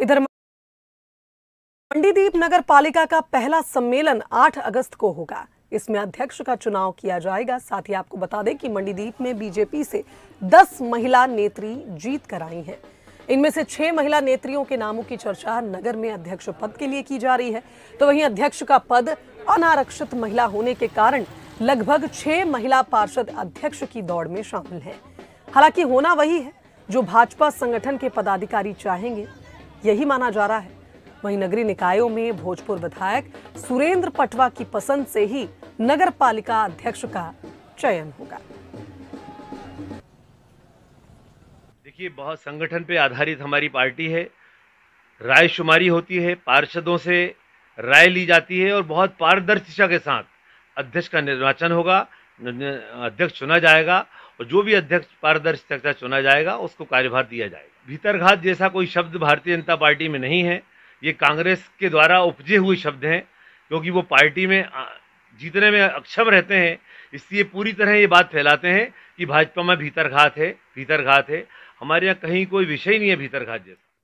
इधर मंडीदीप नगर पालिका का पहला सम्मेलन 8 अगस्त को होगा इसमें अध्यक्ष का चुनाव किया जाएगा साथ ही आपको बता दें कि मंडीदीप में बीजेपी से 10 महिला नेत्री जीत कर आई हैं इनमें से छह महिला नेत्रियों के नामों की चर्चा नगर में अध्यक्ष पद के लिए की जा रही है तो वहीं अध्यक्ष का पद अनारक्षित महिला होने के कारण लगभग छह महिला पार्षद अध्यक्ष की दौड़ में शामिल है हालांकि होना वही है जो भाजपा संगठन के पदाधिकारी चाहेंगे यही माना जा रहा है वहीं नगरीय निकायों में भोजपुर विधायक सुरेंद्र पटवा की पसंद से ही नगर पालिका अध्यक्ष का चयन होगा देखिए बहुत संगठन पे आधारित हमारी पार्टी है राय शुमारी होती है पार्षदों से राय ली जाती है और बहुत पारदर्शिता के साथ अध्यक्ष का निर्वाचन होगा अध्यक्ष चुना जाएगा और जो भी अध्यक्ष पारदर्शिता चुना जाएगा उसको कार्यभार दिया जाएगा भीतरघात जैसा कोई शब्द भारतीय जनता पार्टी में नहीं है ये कांग्रेस के द्वारा उपजे हुए शब्द हैं क्योंकि वो पार्टी में जीतने में अक्षम रहते हैं इसलिए पूरी तरह ये बात फैलाते हैं कि भाजपा में भीतरघात है भीतरघात है हमारे यहाँ कहीं कोई विषय नहीं है भीतरघात जैसा